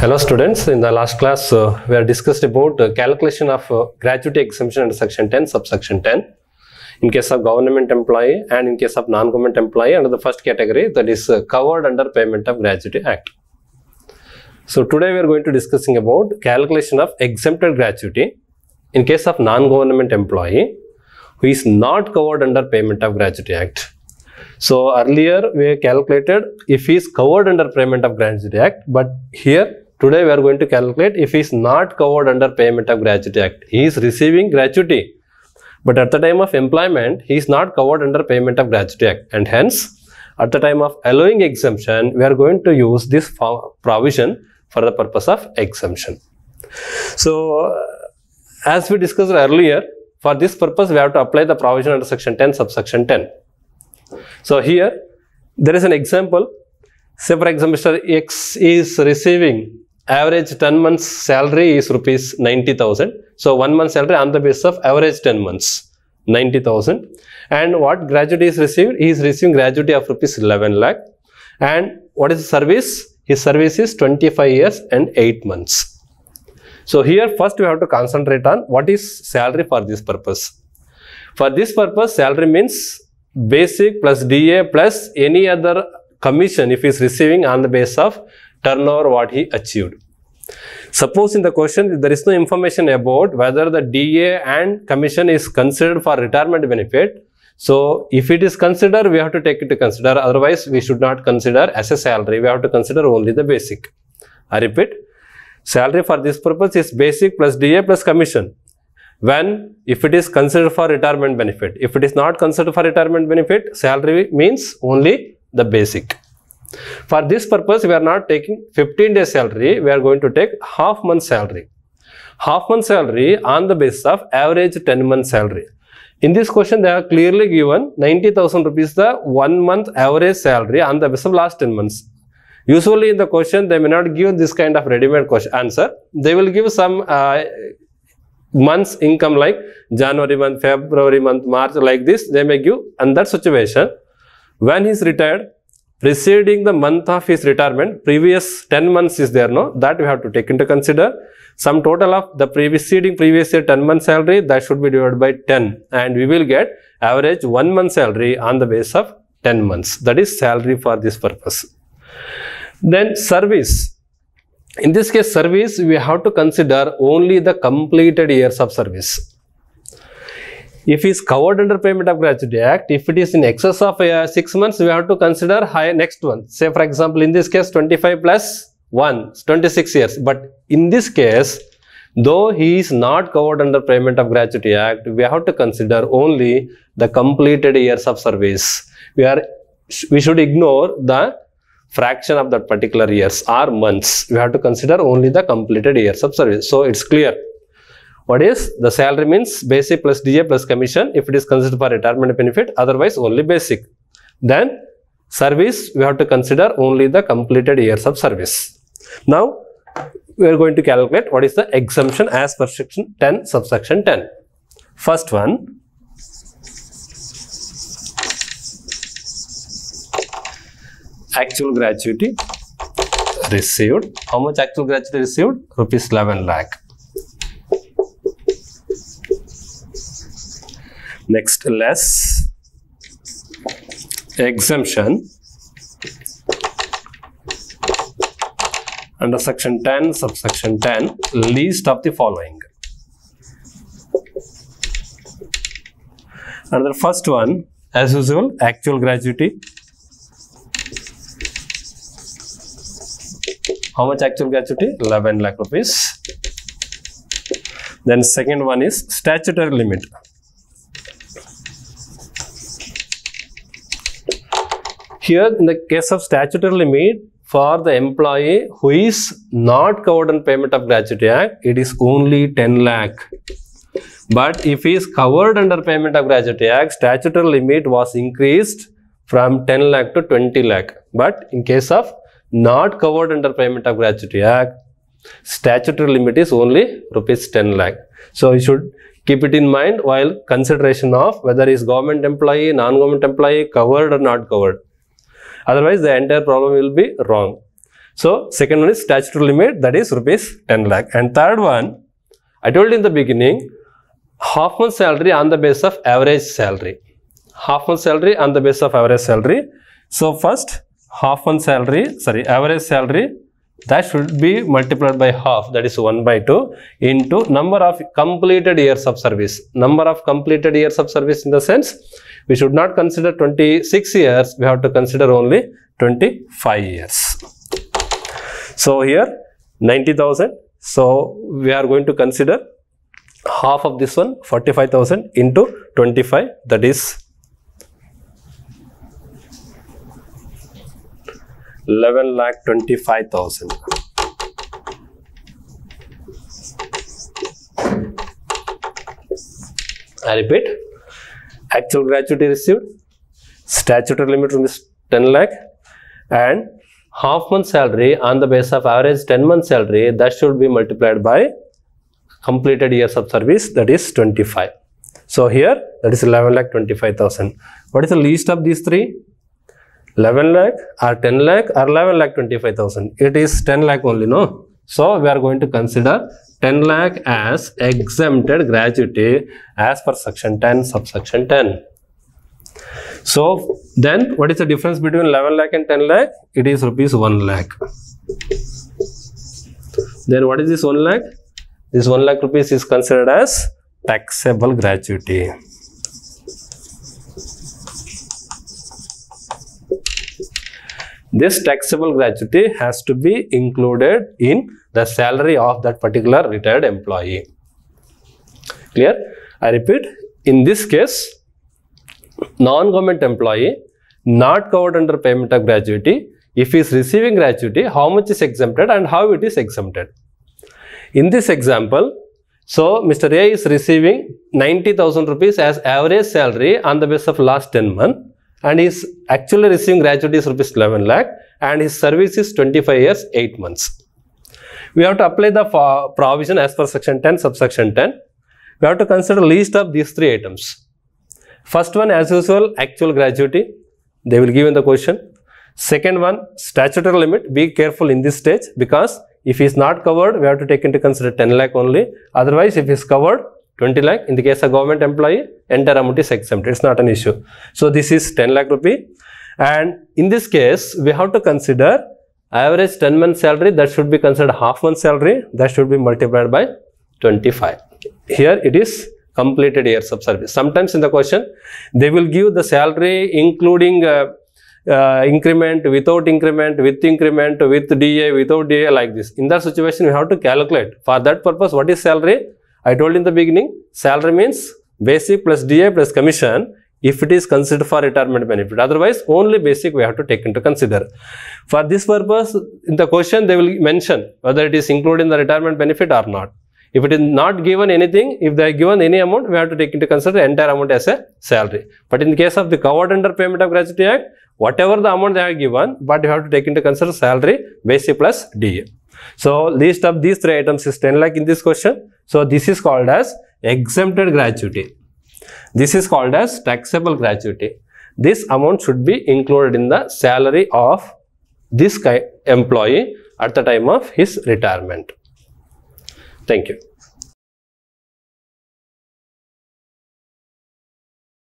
Hello students, in the last class uh, we have discussed about uh, calculation of uh, gratuity exemption under section 10 subsection 10 in case of government employee and in case of non-government employee under the first category that is uh, covered under payment of gratuity act. So today we are going to discussing about calculation of exempted gratuity in case of non-government employee who is not covered under payment of gratuity act. So earlier we calculated if he is covered under payment of gratuity act but here Today we are going to calculate if he is not covered under Payment of Gratuity Act. He is receiving gratuity. But at the time of employment, he is not covered under Payment of Gratuity Act. And hence, at the time of allowing exemption, we are going to use this provision for the purpose of exemption. So, uh, as we discussed earlier, for this purpose, we have to apply the provision under section 10, subsection 10. So, here, there is an example. Say, for example, Mr. X is receiving average 10 months salary is rupees 90,000. So one month salary on the basis of average 10 months, 90,000. And what gratuity is received? He is receiving gratuity of rupees 11 lakh. And what is the service? His service is 25 years and 8 months. So here first we have to concentrate on what is salary for this purpose. For this purpose, salary means basic plus DA plus any other commission if he is receiving on the basis of turnover what he achieved. Suppose in the question there is no information about whether the DA and commission is considered for retirement benefit. So if it is considered, we have to take it to consider. Otherwise, we should not consider as a salary. We have to consider only the basic. I repeat, salary for this purpose is basic plus DA plus commission. When if it is considered for retirement benefit. If it is not considered for retirement benefit, salary means only the basic. For this purpose, we are not taking 15 days salary, we are going to take half month salary. Half month salary on the basis of average 10 month salary. In this question, they are clearly given 90,000 rupees the one month average salary on the basis of last 10 months. Usually in the question, they may not give this kind of ready-made answer. They will give some uh, months income like January month, February month, March like this. They may give under situation. When he is retired, preceding the month of his retirement, previous 10 months is there, no? That we have to take into consider. Sum total of the preceding previous year 10 month salary, that should be divided by 10. And we will get average 1 month salary on the base of 10 months. That is salary for this purpose. Then service. In this case, service, we have to consider only the completed years of service. If he is covered under Payment of Gratuity Act, if it is in excess of uh, 6 months, we have to consider high next one. Say for example, in this case 25 plus 1, 26 years. But in this case, though he is not covered under Payment of Gratuity Act, we have to consider only the completed years of service. We are we should ignore the fraction of that particular years or months. We have to consider only the completed years of service. So it's clear what is? The salary means basic plus DA plus commission if it is considered for retirement benefit, otherwise only basic. Then service, we have to consider only the completed years of service. Now, we are going to calculate what is the exemption as per section 10, subsection 10. First one, actual gratuity received. How much actual gratuity received? Rupees 11 lakh. next less exemption under section 10 subsection 10 least of the following another first one as usual actual gratuity how much actual gratuity 11 lakh rupees then second one is statutory limit Here, in the case of statutory limit, for the employee who is not covered in payment of gratuity act, it is only 10 lakh. But if he is covered under payment of gratuity act, statutory limit was increased from 10 lakh to 20 lakh. But in case of not covered under payment of gratuity act, statutory limit is only rupees 10 lakh. So you should keep it in mind while consideration of whether is government employee, non-government employee, covered or not covered. Otherwise, the entire problem will be wrong. So, second one is statutory limit that is rupees 10 lakh. And third one, I told in the beginning, half month salary on the base of average salary. Half month salary on the base of average salary. So, first half month salary, sorry, average salary that should be multiplied by half that is 1 by 2 into number of completed years of service. Number of completed years of service in the sense we should not consider 26 years we have to consider only 25 years so here 90000 so we are going to consider half of this one 45000 into 25 that is 11 lakh 25000 i repeat actual gratuity received, statutory limit rupees 10 lakh and half month salary on the base of average 10 month salary that should be multiplied by completed years of service that is 25. So here that is 11 lakh 25,000. What is the least of these three? 11 lakh or 10 lakh or 11 lakh 25,000. It is 10 lakh only, no? So we are going to consider 10 lakh as exempted gratuity as per section 10 subsection 10 so then what is the difference between 11 lakh and 10 lakh it is rupees 1 lakh then what is this 1 lakh this 1 lakh rupees is considered as taxable gratuity this taxable gratuity has to be included in the salary of that particular retired employee. Clear? I repeat, in this case, non-government employee not covered under payment of gratuity, if he is receiving gratuity, how much is exempted and how it is exempted. In this example, so Mr. A is receiving 90,000 rupees as average salary on the basis of last 10 months and he is actually receiving gratuity is rupees 11 lakh and his service is 25 years 8 months we have to apply the provision as per section 10 subsection 10 we have to consider least of these three items first one as usual actual gratuity they will give in the question second one statutory limit be careful in this stage because if it's not covered we have to take into consider 10 lakh only otherwise if it's covered 20 lakh in the case of government employee entire amount is exempt it's not an issue so this is 10 lakh rupee and in this case we have to consider average 10 month salary that should be considered half month salary that should be multiplied by 25 here it is completed years of service sometimes in the question they will give the salary including uh, uh, increment without increment with increment with da without da like this in that situation we have to calculate for that purpose what is salary i told in the beginning salary means basic plus da plus commission if it is considered for retirement benefit. Otherwise, only basic we have to take into consider. For this purpose, in the question they will mention whether it is included in the retirement benefit or not. If it is not given anything, if they are given any amount, we have to take into consider entire amount as a salary. But in the case of the covered under payment of gratuity act, whatever the amount they are given, but you have to take into consider salary, basic plus DA. So list of these three items is 10 lakh in this question. So this is called as exempted gratuity. This is called as taxable gratuity. This amount should be included in the salary of this employee at the time of his retirement. Thank you.